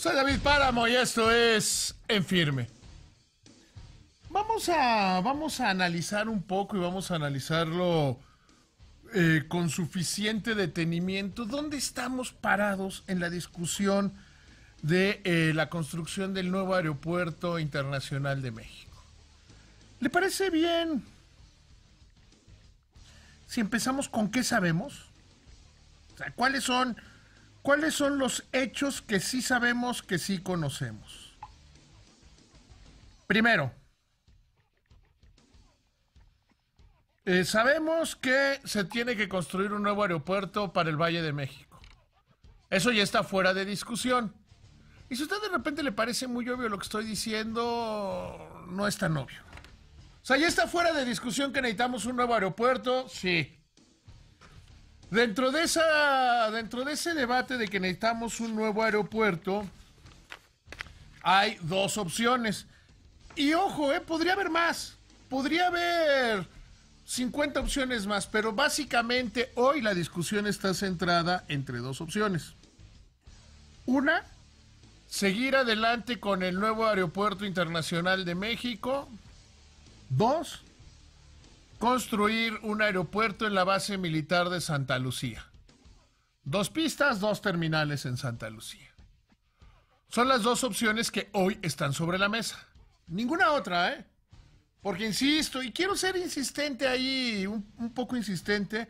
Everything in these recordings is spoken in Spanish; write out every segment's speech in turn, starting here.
Soy David Páramo y esto es En Firme. Vamos a, vamos a analizar un poco y vamos a analizarlo eh, con suficiente detenimiento. ¿Dónde estamos parados en la discusión de eh, la construcción del nuevo aeropuerto internacional de México? ¿Le parece bien si empezamos con qué sabemos? ¿cuáles son ¿Cuáles son los hechos que sí sabemos, que sí conocemos? Primero, eh, sabemos que se tiene que construir un nuevo aeropuerto para el Valle de México. Eso ya está fuera de discusión. Y si a usted de repente le parece muy obvio lo que estoy diciendo, no es tan obvio. O sea, ya está fuera de discusión que necesitamos un nuevo aeropuerto, sí. Dentro de, esa, dentro de ese debate de que necesitamos un nuevo aeropuerto, hay dos opciones. Y ojo, eh, podría haber más. Podría haber 50 opciones más, pero básicamente hoy la discusión está centrada entre dos opciones. Una, seguir adelante con el nuevo aeropuerto internacional de México. Dos, construir un aeropuerto en la base militar de Santa Lucía. Dos pistas, dos terminales en Santa Lucía. Son las dos opciones que hoy están sobre la mesa. Ninguna otra, ¿eh? Porque insisto, y quiero ser insistente ahí, un, poco insistente.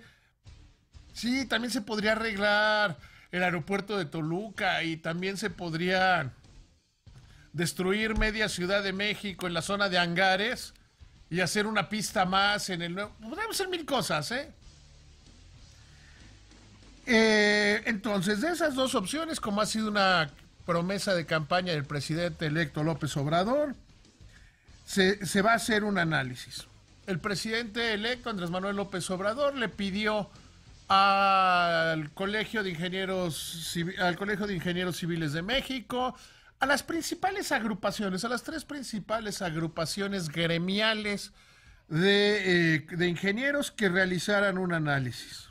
Sí, también se podría arreglar el aeropuerto de Toluca y también se podría destruir media Ciudad de México en la zona de hangares y hacer una pista más en el nuevo. Podemos hacer mil cosas, ¿eh? ¿eh? Entonces, de esas dos opciones, como ha sido una promesa de campaña del presidente electo López Obrador, se, va a hacer un análisis. El presidente electo Andrés Manuel López Obrador le pidió al Colegio de Ingenieros al Colegio de Ingenieros Civiles de México, a las principales agrupaciones, a las tres principales agrupaciones gremiales eh, de, ingenieros que realizaran un análisis.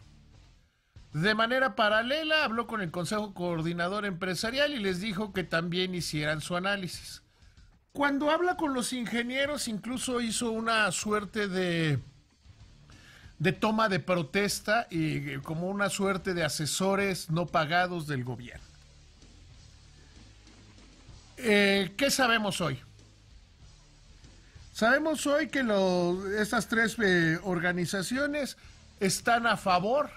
De manera paralela habló con el Consejo Coordinador Empresarial y les dijo que también hicieran su análisis. Cuando habla con los ingenieros incluso hizo una suerte de, de toma de protesta y eh, como una suerte de asesores no pagados del gobierno. Eh, ¿Qué sabemos hoy? Sabemos hoy que estas tres eh, organizaciones están a favor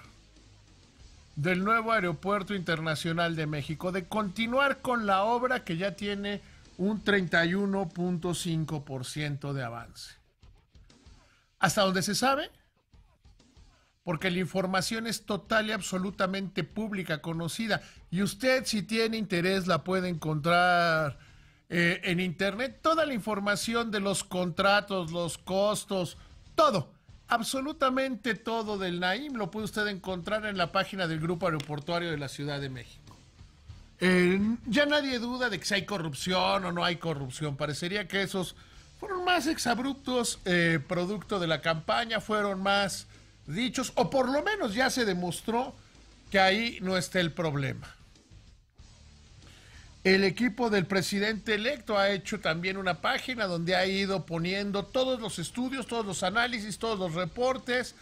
del nuevo Aeropuerto Internacional de México, de continuar con la obra que ya tiene un 31.5% de avance. Hasta dónde se sabe, porque la información es total y absolutamente pública, conocida. Y usted, si tiene interés, la puede encontrar eh, en Internet. Toda la información de los contratos, los costos, todo. Absolutamente todo del Naim lo puede usted encontrar en la página del Grupo Aeroportuario de la Ciudad de México. ya nadie duda de que si hay corrupción o no hay corrupción. Parecería que esos fueron más exabruptos, eh, producto de la campaña, fueron más dichos, o por lo menos ya se demostró que ahí no está el problema. El equipo del presidente electo ha hecho también una página donde ha ido poniendo todos los estudios, todos los análisis, todos los reportes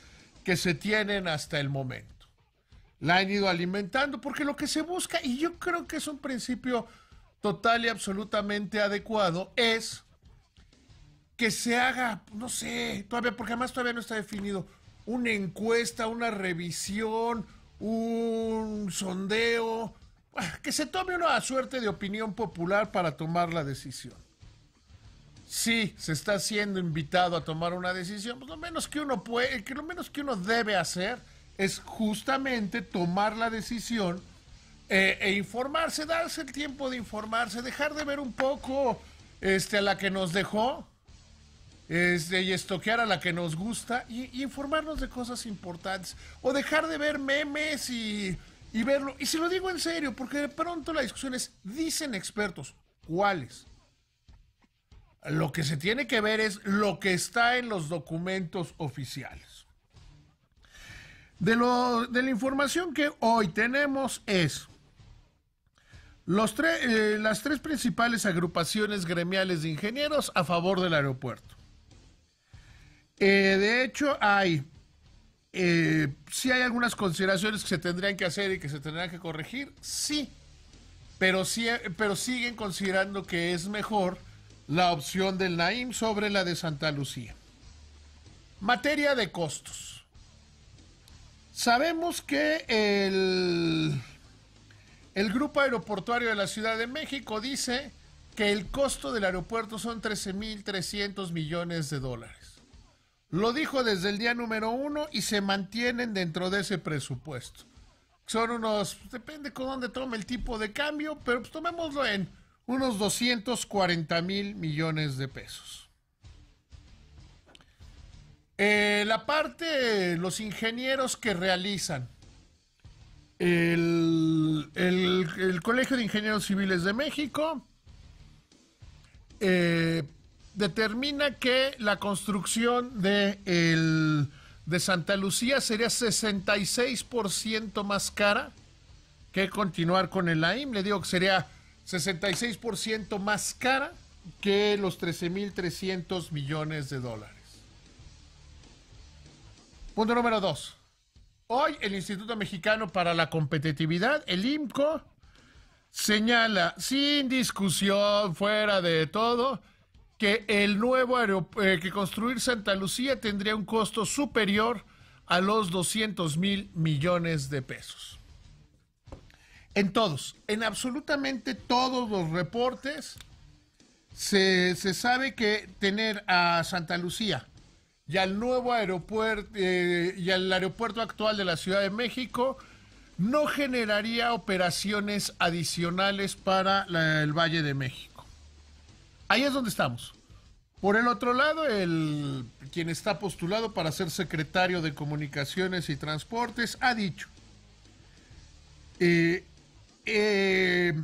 que se tienen hasta el momento. La han ido alimentando porque lo que se busca, y yo creo que es un principio total y absolutamente adecuado, es que se haga, no sé, todavía, porque además todavía no está definido, una encuesta, una revisión, un sondeo, ah, que se tome una suerte de opinión popular para tomar la decisión. Si se está siendo invitado a tomar una decisión, pues lo menos que uno puede, que lo menos que uno debe hacer es justamente tomar la decisión eh, e informarse, darse el tiempo de informarse, dejar de ver un poco este, a la que nos dejó, y estoquear a la que nos gusta y, informarnos de cosas importantes o dejar de ver memes y, verlo. Y se lo digo en serio, porque de pronto la discusión es, dicen expertos, ¿cuáles? Lo que se tiene que ver es lo que está en los documentos oficiales. De, lo, de la información que hoy tenemos es... Los eh, las tres principales agrupaciones gremiales de ingenieros a favor del aeropuerto. Eh, de hecho, hay, eh, hay algunas consideraciones que se tendrían que hacer y que se tendrían que corregir, sí, pero, pero siguen considerando que es mejor la opción del Naim sobre la de Santa Lucía. Materia de costos. Sabemos que el, el Grupo Aeroportuario de la Ciudad de México dice que el costo del aeropuerto son 13.300 millones de dólares. Lo dijo desde el día número uno y se mantienen dentro de ese presupuesto. Son unos, depende con dónde tome el tipo de cambio, pero pues tomémoslo en unos 240 mil millones de pesos. Eh, la parte, los ingenieros que realizan el, el Colegio de Ingenieros Civiles de México, eh, determina que la construcción de, de Santa Lucía sería 66% más cara que continuar con el AIM. Le digo que sería 66% más cara que los 13.300 millones de dólares. Punto número dos. Hoy el Instituto Mexicano para la Competitividad, el IMCO, señala sin discusión, fuera de todo, que el nuevo aeropuerto eh, construir Santa Lucía tendría un costo superior a los 200 mil millones de pesos. En todos, en absolutamente todos los reportes, se, sabe que tener a Santa Lucía y al nuevo aeropuerto eh, y al aeropuerto actual de la Ciudad de México no generaría operaciones adicionales para el Valle de México. Ahí es donde estamos. Por el otro lado, el quien está postulado para ser secretario de Comunicaciones y Transportes ha dicho eh, eh,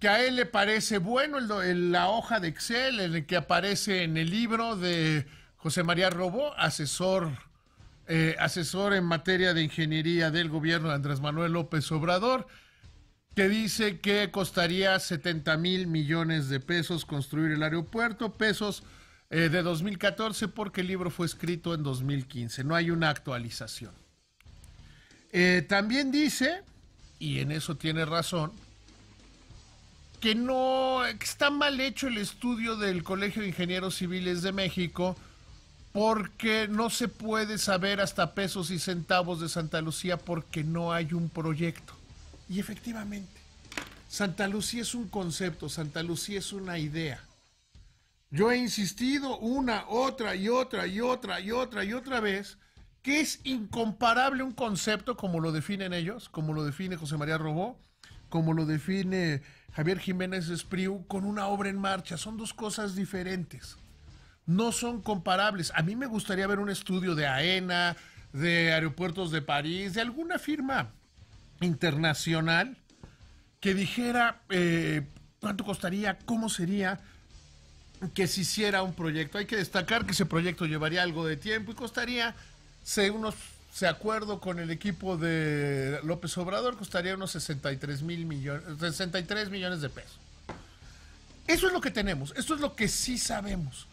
que a él le parece bueno la hoja de Excel en el que aparece en el libro de José María Robó, asesor, eh, asesor en materia de ingeniería del gobierno de Andrés Manuel López Obrador que dice que costaría 70 mil millones de pesos construir el aeropuerto, pesos eh, de 2014 porque el libro fue escrito en 2015, no hay una actualización. Eh, también dice, y en eso tiene razón, que no que está mal hecho el estudio del Colegio de Ingenieros Civiles de México porque no se puede saber hasta pesos y centavos de Santa Lucía porque no hay un proyecto. Y efectivamente, Santa Lucía es un concepto, Santa Lucía es una idea. Yo he insistido una, otra y otra y otra y otra y otra vez que es incomparable un concepto como lo definen ellos, como lo define José María Robó, como lo define Javier Jiménez Espriu, con una obra en marcha. Son dos cosas diferentes. No son comparables. A mí me gustaría ver un estudio de AENA, de aeropuertos de París, de alguna firma internacional que dijera eh, cuánto costaría, cómo sería que se hiciera un proyecto. Hay que destacar que ese proyecto llevaría algo de tiempo y costaría, según unos, se acuerdo con el equipo de López Obrador, costaría unos 63 mil millones, 63 millones de pesos. Eso es lo que tenemos, esto es lo que sí sabemos.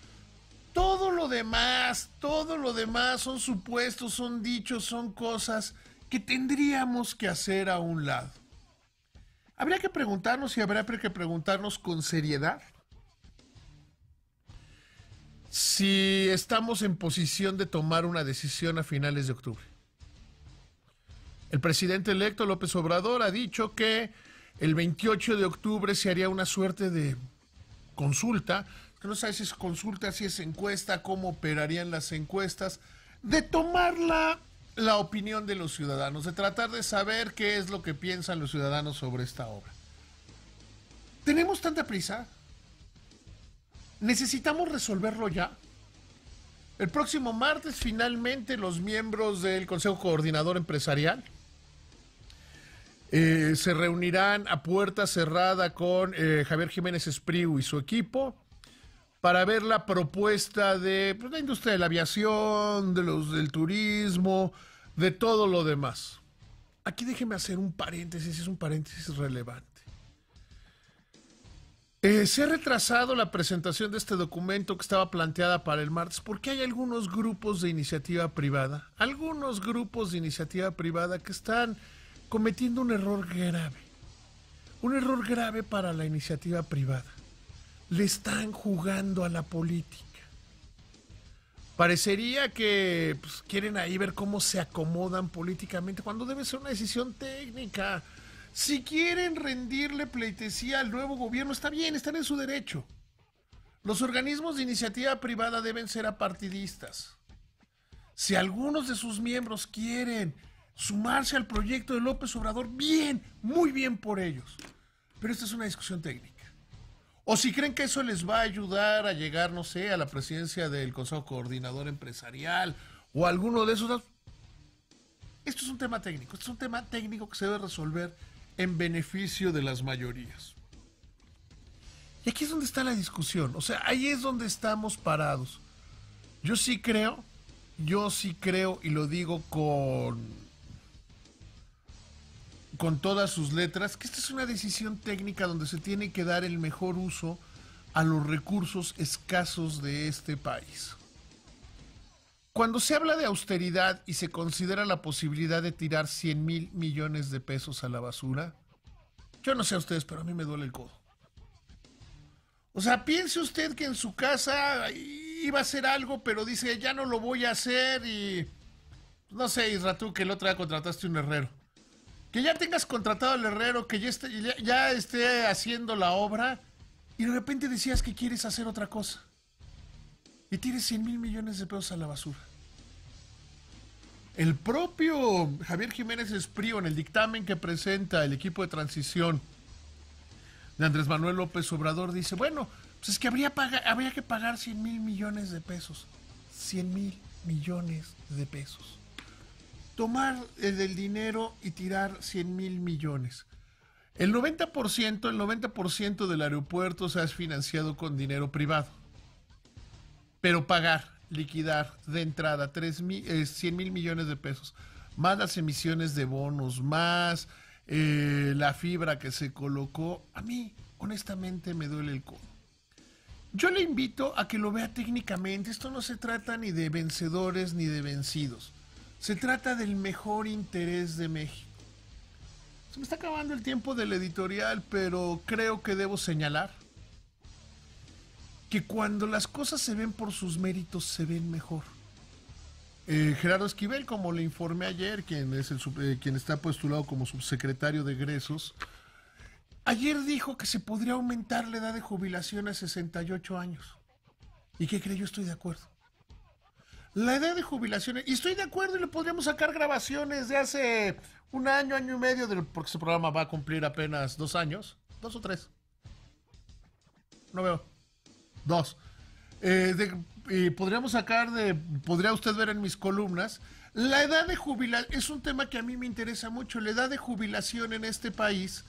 Todo lo demás, todo lo demás son supuestos, son dichos, son cosas que tendríamos que hacer a un lado. Habría que preguntarnos y habrá que preguntarnos con seriedad si estamos en posición de tomar una decisión a finales de octubre. El presidente electo López Obrador ha dicho que el 28 de octubre se haría una suerte de consulta, no sé si es consulta, si es encuesta, cómo operarían las encuestas, de tomarla la opinión de los ciudadanos, de tratar de saber qué es lo que piensan los ciudadanos sobre esta obra. ¿Tenemos tanta prisa? ¿Necesitamos resolverlo ya? El próximo martes finalmente los miembros del Consejo Coordinador Empresarial eh, se reunirán a puerta cerrada con eh, Javier Jiménez Espriu y su equipo para ver la propuesta de pues, la industria de la aviación, de los del turismo, de todo lo demás. Aquí déjeme hacer un paréntesis, es un paréntesis relevante. Eh, se ha retrasado la presentación de este documento que estaba planteada para el martes porque hay algunos grupos de iniciativa privada, algunos grupos de iniciativa privada que están cometiendo un error grave, un error grave para la iniciativa privada le están jugando a la política. Parecería que pues, quieren ahí ver cómo se acomodan políticamente, cuando debe ser una decisión técnica. Si quieren rendirle pleitesía al nuevo gobierno, está bien, están en su derecho. Los organismos de iniciativa privada deben ser apartidistas. Si algunos de sus miembros quieren sumarse al proyecto de López Obrador, bien, muy bien por ellos. Pero esta es una discusión técnica. O si creen que eso les va a ayudar a llegar, no sé, a la presidencia del Consejo Coordinador Empresarial o alguno de esos. Esto es un tema técnico, esto es un tema técnico que se debe resolver en beneficio de las mayorías. Y aquí es donde está la discusión, o sea, ahí es donde estamos parados. Yo sí creo, yo sí creo y lo digo con con todas sus letras, que esta es una decisión técnica donde se tiene que dar el mejor uso a los recursos escasos de este país. Cuando se habla de austeridad y se considera la posibilidad de tirar 100 mil millones de pesos a la basura, yo no sé a ustedes, pero a mí me duele el codo. O sea, piense usted que en su casa iba a hacer algo, pero dice, ya no lo voy a hacer y... No sé, Isra, tú que el otro día contrataste un herrero que ya tengas contratado al herrero, que ya esté, haciendo la obra y de repente decías que quieres hacer otra cosa y tienes 100 mil millones de pesos a la basura. El propio Javier Jiménez Esprío, en el dictamen que presenta el equipo de transición de Andrés Manuel López Obrador, dice, bueno, pues es que habría, habría que pagar 100 mil millones de pesos. 100 mil millones de pesos tomar eh, del dinero y tirar 100 mil millones. El 90%, el 90% del aeropuerto se ha financiado con dinero privado. Pero pagar, liquidar de entrada 3 mil, 100 eh, mil millones de pesos, más las emisiones de bonos, más eh, la fibra que se colocó, a mí honestamente me duele el codo. Yo le invito a que lo vea técnicamente, esto no se trata ni de vencedores ni de vencidos. Se trata del mejor interés de México. Se me está acabando el tiempo del editorial, pero creo que debo señalar que cuando las cosas se ven por sus méritos, se ven mejor. Eh, Gerardo Esquivel, como le informé ayer, quien, es el, eh, quien está postulado como subsecretario de egresos, ayer dijo que se podría aumentar la edad de jubilación a 68 años. ¿Y qué cree? Yo estoy de acuerdo. La edad de jubilación, y estoy de acuerdo y le podríamos sacar grabaciones de hace un año, año y medio, del porque este programa va a cumplir apenas dos años, dos o tres. No veo. Dos. Eh, podríamos sacar de, podría usted ver en mis columnas, la edad de jubilación, es un tema que a mí me interesa mucho, la edad de jubilación en este país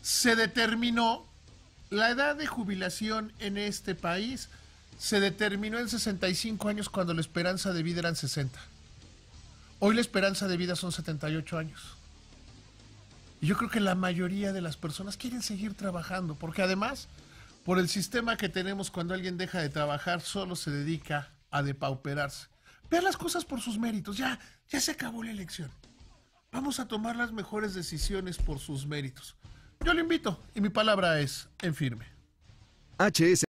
se determinó, la edad de jubilación en este país se determinó en 65 años cuando la esperanza de vida eran 60. Hoy la esperanza de vida son 78 años. Y yo creo que la mayoría de las personas quieren seguir trabajando, porque además, por el sistema que tenemos cuando alguien deja de trabajar, solo se dedica a depauperarse. Ver las cosas por sus méritos. Ya, ya se acabó la elección. Vamos a tomar las mejores decisiones por sus méritos. Yo le invito y mi palabra es en firme. HS